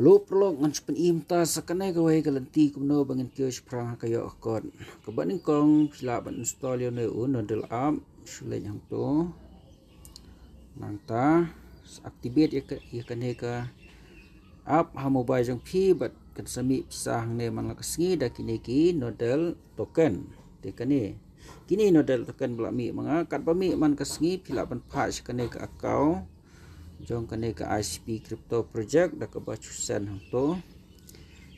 Kalau perlu ngan sepen imta sekene kawai kelenti kumno bangin kios perang kayo akon. Kebanin kong sila ban install yon leu nodel up sila yang tu. Nanta aktifat ya ya kene ka up ha mobile jang pi bat kan sami sang ne man lak sngi da kini ki token. Te kene. Kini nodel token bla mi manga kat pami man ka sngi pila ban patch kene ka account jom kena ke ISP crypto project dah kebaca sen tu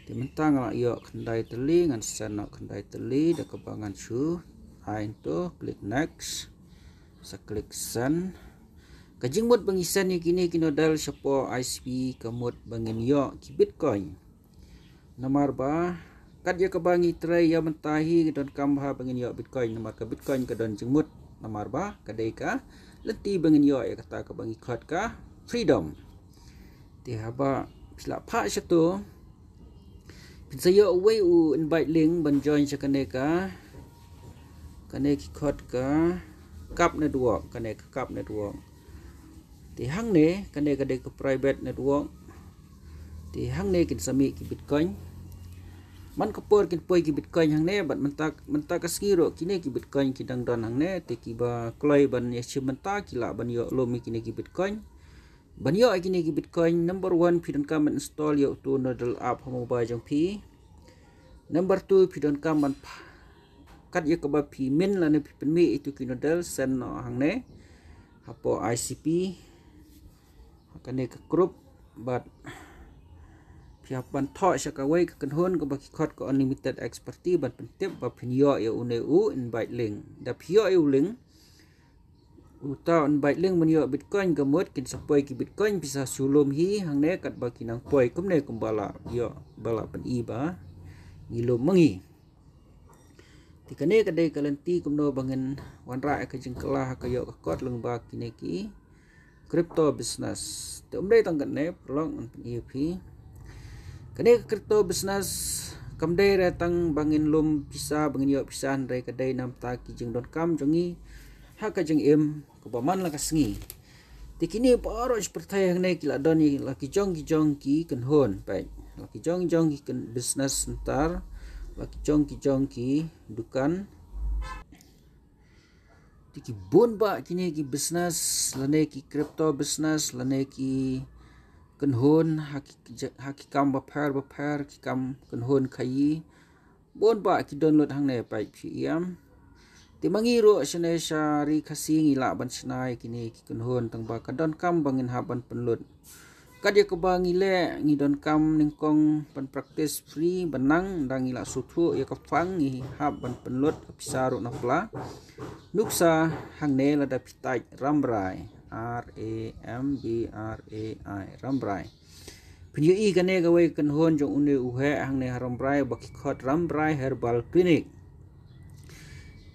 di mentang nak lah iok kendai teli dengan sen nak kendai teli dah kebangan su lain tu klik next saya klik sen kajing mod pengisian ni kini kena dal siapa ICP kemud bangin iok ke bitcoin nomor bah kad ya kebangi trai ya mentahi dan kambah bangin iok bitcoin nomor ke bitcoin ke dan jengmut nomor bah kadai ka Lati bangin yo ya kata ke bangi kod kah freedom. Dia haba sila pa satu. Bisa yo away u invite link ban join sa kane ka. Kane ki khot ka kap network kane ka kap network. Di hang ne kane ka de ka private network. Di hang ne kin sami ki bitcoin. Man ka por kin poy ki bitcoin hang ne ban man tak man tak ski ro kine ki bitcoin ki dang dan hang ne te ki ba kloy ban ye chi man ta ki la ban yo lo mi kine ki bitcoin. Banyak lagi lagi Bitcoin. Number one, pidan kamu install iaitu Nodal App Home Mobile yang P. Number two, pidan kamu kat ia kebab P main lah nampi penmi itu ke Nodal send no lah hang ne. Apa ICP. Akan ke grup. But pihak ban thought sekawai ke kenhon ke bagi kod ke unlimited expertise ban pentip ba pinyo ya une u invite link da pyo ya u link utau an bait leng menyo bitcoin gamut kin sapoi ki bitcoin bisa sulum hi hang ne kat ba ki nang poi kum ne kum bala yo bala pen iba ngilo mengi tikane kedai kalenti kum no bangen wan ra ke jeng kelah ke yo ke kot leng ba ki ne ki crypto business te umre tang kan ne prolong an pen iphi kane crypto business kamde datang bangin lum bisa bangin yo pisan re kedai nam ta ki jeng dot com jongi ha ka jeng kubaman lah kasengi. Di kini baru percaya yang naik kila doni laki jong ki jong ki kenhon baik. Laki jong jong ki ken bisnes ntar. Laki jong jong ki dukan. Di ki bun ba kini ki bisnes lane ki kripto bisnes lane ki kenhon haki haki kam ba par kam kenhon kayi. Bun pak ki download hang ne baik PM. E ติมังีรู้ชนชารีคสิงีลาบัญชนายกินีกินหุนตั้งบากระดอนคำบังินหาบันเป็นลุดกัดยาคบังีเล่งีดอนคำนิ่งกงเป็นปฏิสฟรีบันนังดังีลาสุดหัวยากฟังีฮับันเป็นลุดกับสารุนัฟลานุกซาหังเนลดาพิตายรัมไร R A M B R A I รัมไรพยุอีกันเนี่ยกเวกันหุนจงอุนเดอุเฮหังเนฮารัมไรบักขอดรัมไรเฮอร์บัลคลินิก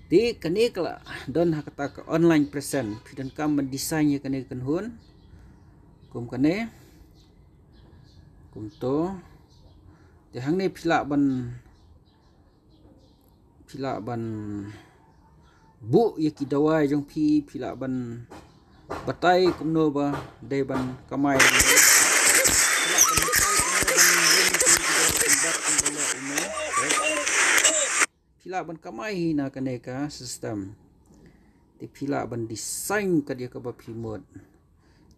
Di kini kala don hakata ke online present dan kam mendesain ye kini kan hun. Kum kini. Kum to. Ti hang ni pila ban pila ban bu ye dawai jong pi pila ban batai kum no ba de ban kamai. pilaban kamai na kaneka sistem ti pilaban desain ka dia ka bapimot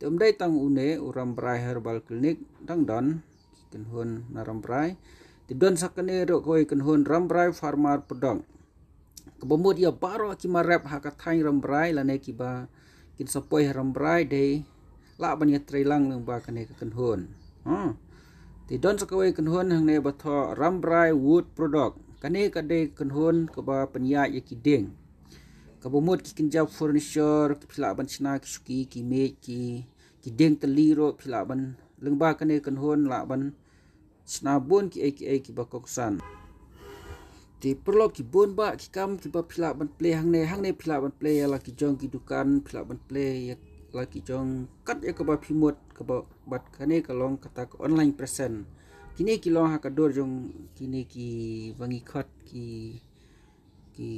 tum dai tang une uram brai herbal clinic dang don kan hun na ram brai ti don sakane ro koi kan hun ram brai pharma pedang ke bomot ia baro ki marap ha ka thai ram brai la ne ki ba kin sapoi ram brai dei la ban ye trailang nang ba kane ka kan hun ha ti don sakawai kan hun hang ne ba tho ram brai wood product Kane kade kenhun ke ba penya ye kideng. Kabumut ki kenjau furniture, ki pila ban sina ki suki ki me ki kideng teliro pila ban lengba kane kenhun la ban sina bun ki ek ek ki bakoksan. Ti perlu ki bun ba ki kam ki ba pila ban play hang ne hang ne pila ban play ya la ki jong ki dukan pila ban play ya la ki jong kat ya ke ba pimut ke ba bat kane kalong katak online present kini ki long haka dor jong kini ki wangikot ki ki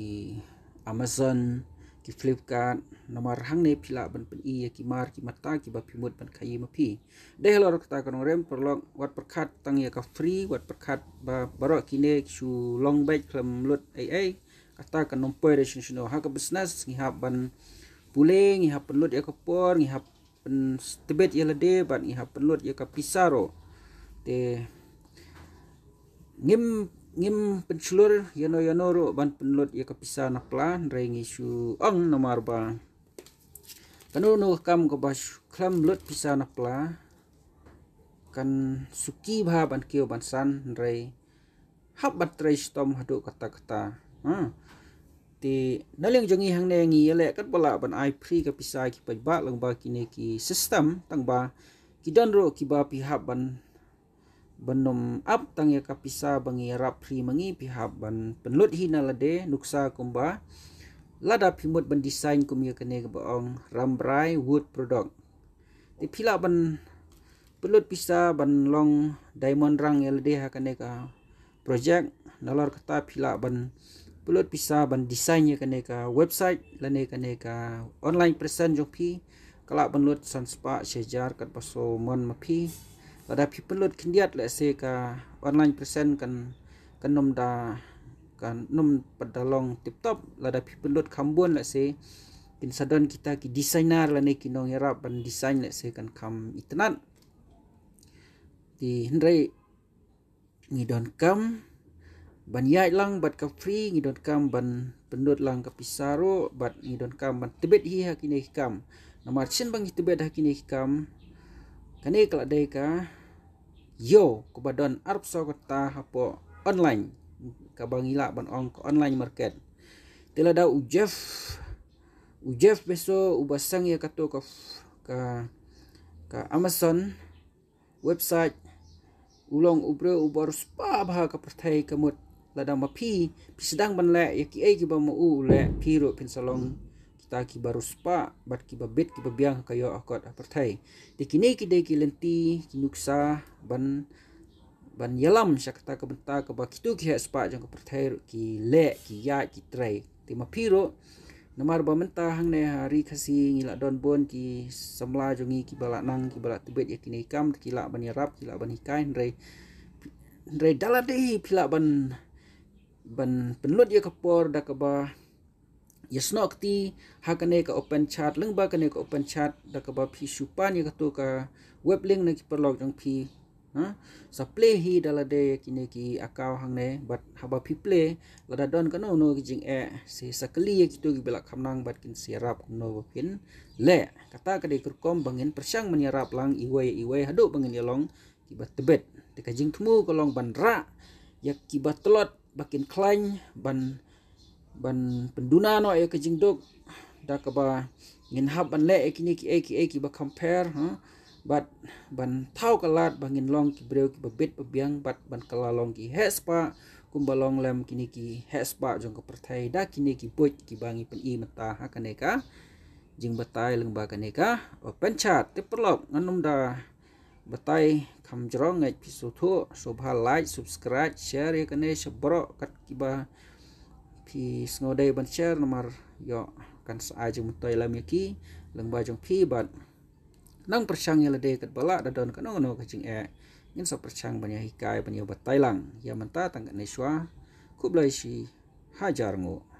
amazon ki flipkart nomor hang ne pila ban pen i ki mar ki mata ki ba pimut ban kai ma pi de lo rok ta kon rem perlong wat perkat tang ya ka free wat perkat ba baro kini chu long bag klem lut ai ai kata kan nompoi de shin shino haka business ki hab ban puling ki hab pen lut ya ka por ki hab pen tebet ya le de ban ki hab pen lut ya ka pisaro te de ngim ngim penclur yano yano ro ban penlut ya kapisa nak plan reng isu ang nomor ba kanu no kam ko bas klam lut pisa nak pla kan suki ba ban kio ban san re hab bat re stom hadu kata kata ha ti naling jongi hang ne ngi yale kat bala ban ai pri ka pisa ki pa ba lang ba ki ne ki system tang ba ki don ro ki ba pi hab ban benum ap tang yaka pisa bangi rap ri mangi pihap ban penlut hina lade nuksa kumba lada pimut ban design kum yaka ne baong rambrai wood product di pila ban penlut pisa ban long diamond rang yalde ha kane ka project nalar kata pila ban penlut pisa ban design yaka ne ka website lane kane ka online present jopi kala penlut sanspa sejar kat baso mon mapi pada people load kan diat let's say ka online present kan kan nom da kan nom pada long tip top lada people load kambun let's say kin sadon kita ki designer la ne kinong herap ban design let's say kan kam itnan di hendrai ngi don kam ban yai lang bat ka free ngi don kam ban pendut lang ka pisaro bat ngi don kam ban tebet hi hakine kam nomor chen bang tebet hakine kam kane kala dai ka yo kubadon arab sokota hapo online kabangila ban on online market tila da ujef ujef beso ubasang ya kato ka ka ka amazon website ulong ubre ubar spa bha ka prathai kamut ladang mapi pisdang ban le yaki ai ki ba mu le piro pensalong mm-hmm ta ki barus pa bat ki babit ki babiang kayo akot apartai di kini ki de ki lenti ki nuksa ban ban yalam syakta ka benta ka ba kitu ki spa jang apartai ki le ki ya ki trai ti mapiro namar ba menta hang ne hari khasi ngila don bon ki semla jungi ki bala nang ki bala tibet ya kini kam ki la ban yarap ki la ban hikain re re dala de ban ban penlut ya kapor da ka ba yasno akti ha kane ka open chat leng ba kane ka open chat da ka ba phi supa ni ka to ka web link na ki par log jang phi ha sa play hi da la de ki ne ki akau hang ne but ha ba phi play la da don ka no no ki jing e se sa kli ki to ki bela kham nang but kin si rap no ba kin le kata ka de kur kom bangin persang men lang iwe iwe ha do bangin yalong ki ba tebet de ka jing thmu ka long ban ra ya ki ba telot bakin klang ban ban penduna no ya e kencing dok dah kaba ngin hab ban le ekini ki ek ek e ba compare ha but ban tau kalat bangin long ki breu ki bebet bebiang but ban kala long ki hespa kumbalong lem kini ki hespa jong ke pertai da kini ki boj ki bangi pen i mata ha kaneka jing batai leng ba kaneka open chat te perlop nganum da batai kam jrong ngai pisu tu subha like subscribe share ya kane sebro kat ki ba thì ngô đây bận chơi nó mà dọ cần ai chúng tôi làm gì lần ba chúng phi bận nâng bức tranh là đây cái bả lạ đã đơn cái nó nó cái chuyện ạ nhưng